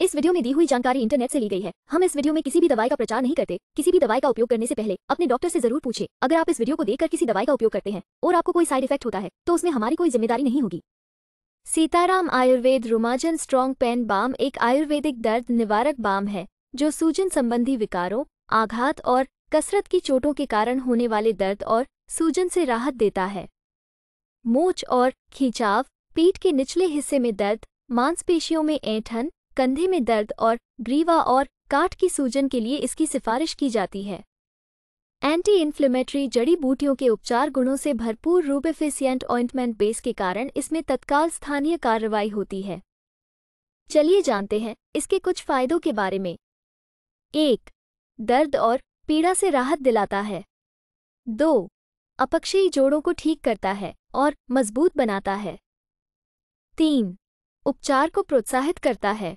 इस वीडियो में दी हुई जानकारी इंटरनेट से ली गई है हम इस वीडियो में किसी भी दवाई का प्रचार नहीं करते किसी भी दवाई का उपयोग करने से पहले अपने डॉक्टर से जरूर पूछे अगर आप इस वीडियो को देखकर किसी दवाई का उपयोग करते हैं और आपको कोई साइड इफेक्ट होता है तो उसमें हमारी कोई जिम्मेदारी नहीं होगी सीताराम आयुर्वेद रोमाजन स्ट्रॉन्ग पेन बाम एक आयुर्वेदिक दर्द निवारक बाम है जो सूजन संबंधी विकारों आघात और कसरत की चोटों के कारण होने वाले दर्द और सूजन से राहत देता है मोच और खींचाव पीठ के निचले हिस्से में दर्द मांसपेशियों में ऐंठन कंधे में दर्द और ग्रीवा और काट की सूजन के लिए इसकी सिफारिश की जाती है एंटी इन्फ्लेमेटरी जड़ी बूटियों के उपचार गुणों से भरपूर रूबेफिसियंट ऑइंटमेंट बेस के कारण इसमें तत्काल स्थानीय कार्रवाई होती है चलिए जानते हैं इसके कुछ फायदों के बारे में एक दर्द और पीड़ा से राहत दिलाता है दो अपक्षयी जोड़ों को ठीक करता है और मजबूत बनाता है तीन उपचार को प्रोत्साहित करता है